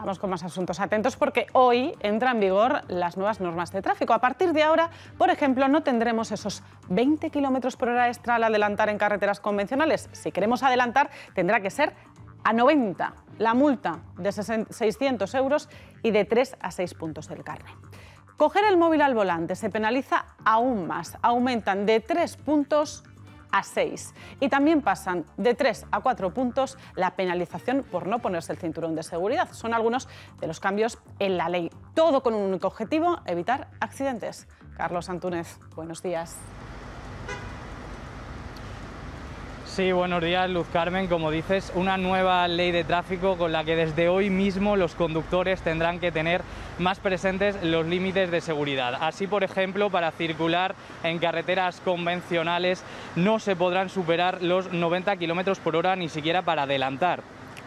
Vamos con más asuntos. Atentos porque hoy entran en vigor las nuevas normas de tráfico. A partir de ahora, por ejemplo, no tendremos esos 20 km por hora extra al adelantar en carreteras convencionales. Si queremos adelantar, tendrá que ser a 90 la multa de 600 euros y de 3 a 6 puntos del carne. Coger el móvil al volante se penaliza aún más. Aumentan de 3 puntos a 6. Y también pasan de 3 a 4 puntos la penalización por no ponerse el cinturón de seguridad. Son algunos de los cambios en la ley. Todo con un único objetivo, evitar accidentes. Carlos Antúnez, buenos días. Sí, buenos días, Luz Carmen. Como dices, una nueva ley de tráfico con la que desde hoy mismo los conductores tendrán que tener más presentes los límites de seguridad. Así, por ejemplo, para circular en carreteras convencionales no se podrán superar los 90 km por hora ni siquiera para adelantar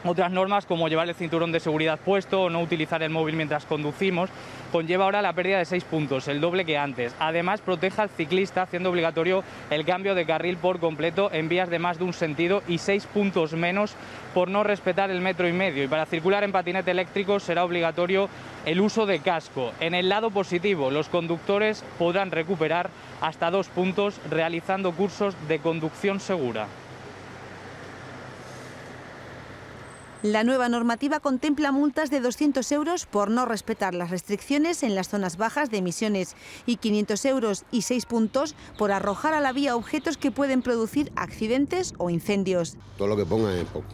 otras normas como llevar el cinturón de seguridad puesto o no utilizar el móvil mientras conducimos, conlleva ahora la pérdida de seis puntos, el doble que antes. Además, protege al ciclista haciendo obligatorio el cambio de carril por completo en vías de más de un sentido y seis puntos menos por no respetar el metro y medio. Y para circular en patinete eléctrico será obligatorio el uso de casco. En el lado positivo, los conductores podrán recuperar hasta dos puntos realizando cursos de conducción segura. La nueva normativa contempla multas de 200 euros por no respetar las restricciones en las zonas bajas de emisiones y 500 euros y 6 puntos por arrojar a la vía objetos que pueden producir accidentes o incendios. Todo lo que pongan es poco,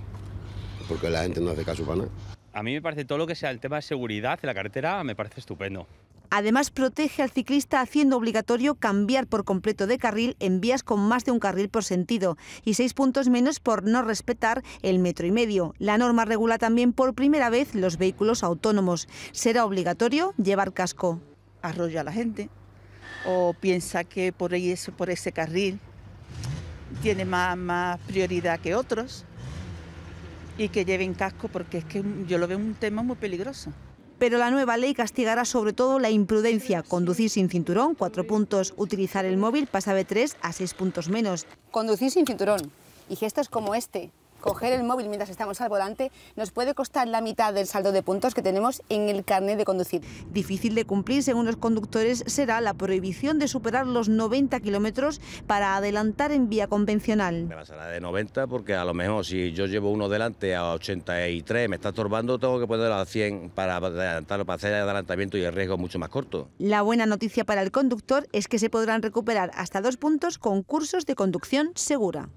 porque la gente no hace caso para nada. A mí me parece todo lo que sea el tema de seguridad en la carretera, me parece estupendo. Además, protege al ciclista haciendo obligatorio cambiar por completo de carril en vías con más de un carril por sentido y seis puntos menos por no respetar el metro y medio. La norma regula también por primera vez los vehículos autónomos. Será obligatorio llevar casco. Arrolla a la gente o piensa que por, ahí por ese carril tiene más prioridad que otros y que lleven casco porque es que yo lo veo un tema muy peligroso pero la nueva ley castigará sobre todo la imprudencia, conducir sin cinturón, cuatro puntos, utilizar el móvil pasa de tres a seis puntos menos. Conducir sin cinturón y gestos como este, coger el móvil mientras estamos al volante nos puede costar la mitad del saldo de puntos que tenemos en el carnet de conducir. Difícil de cumplir, según los conductores, será la prohibición de superar los 90 kilómetros para adelantar en vía convencional. Me pasará de 90 porque a lo mejor si yo llevo uno delante a 83, me está estorbando, tengo que ponerlo a 100 para adelantarlo, para hacer el adelantamiento y el riesgo mucho más corto. La buena noticia para el conductor es que se podrán recuperar hasta dos puntos con cursos de conducción segura.